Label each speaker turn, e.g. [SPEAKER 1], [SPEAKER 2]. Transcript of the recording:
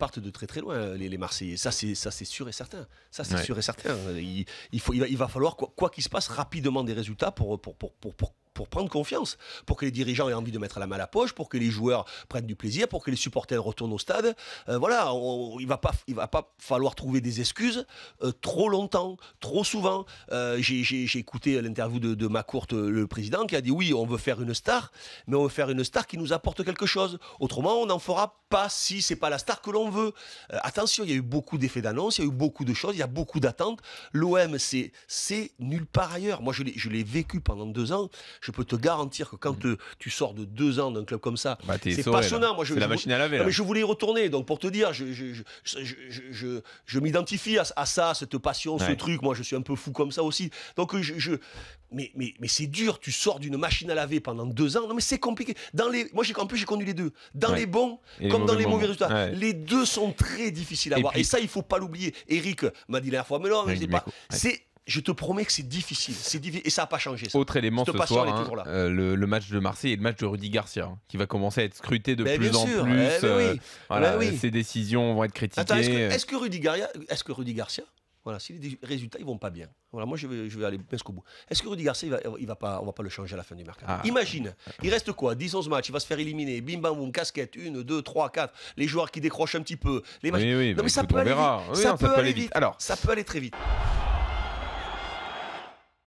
[SPEAKER 1] partent de très très loin, les, Marseillais. Ça, c'est sûr et certain. Ça, c'est sûr et certain. Il, faut, il, va, falloir, quoi qu'il se passe, rapidement des résultats pour, pour, pour, pour pour prendre confiance, pour que les dirigeants aient envie de mettre la main à la poche, pour que les joueurs prennent du plaisir, pour que les supporters retournent au stade. Euh, voilà, il va pas, il va pas falloir trouver des excuses euh, trop longtemps, trop souvent. Euh, j'ai écouté l'interview de, de le président, qui a dit oui, on veut faire une star, mais on veut faire une star qui nous apporte quelque chose. Autrement, on n'en fera pas si c'est pas la star que l'on veut. attention, il y a eu beaucoup d'effets d'annonce, il y a eu beaucoup de choses, il y a beaucoup d'attentes. L'OM, c'est nulle part ailleurs. Moi, je l'ai vécu pendant deux ans je peux te garantir que quand mm. tu sors de deux ans d'un club comme ça, bah, c'est passionnant. Moi, je, la machine à laver. mais je voulais y retourner. Donc pour te dire, je, m'identifie à, ça, cette passion, ce truc. Moi, je suis un peu fou comme ça aussi. Donc je, mais, mais, mais c'est dur, tu sors d'une machine à laver pendant deux ans. Non, mais c'est compliqué. Dans les... Moi, en plus, j'ai connu les deux. Dans les bons comme dans les mauvais résultats. Les deux sont très difficiles à avoir. voir. Et ça, il faut pas l'oublier. Eric m'a dit la dernière fois, mais non, pas. C'est je te promets que c'est difficile. C'est difficile et ça n'a pas changé. Autre élément ce soir, hein, euh, le, match de Marseille et le match de Rudy Garcia, hein, qui va commencer à être scruté de ben, plus en plus. Eh, ben oui, euh, ben oui, euh, Ses décisions vont être critiquées. est-ce que, Rudi Rudy Garcia, est-ce que Rudy Garcia, voilà, si les résultats ils vont pas bien, voilà, moi je vais, je vais aller jusqu'au bout. Est-ce que Rudy Garcia, il va, va, pas, on va pas le changer à la fin du mercato ah. Imagine, ah. il reste quoi 10, 11 matchs, il va se faire éliminer, bim bam boum, casquette, 1, 2, 3, 4, les joueurs qui décrochent un petit peu, les matchs. non, mais ça peut aller vite. vite. Alors, ça peut aller très vite.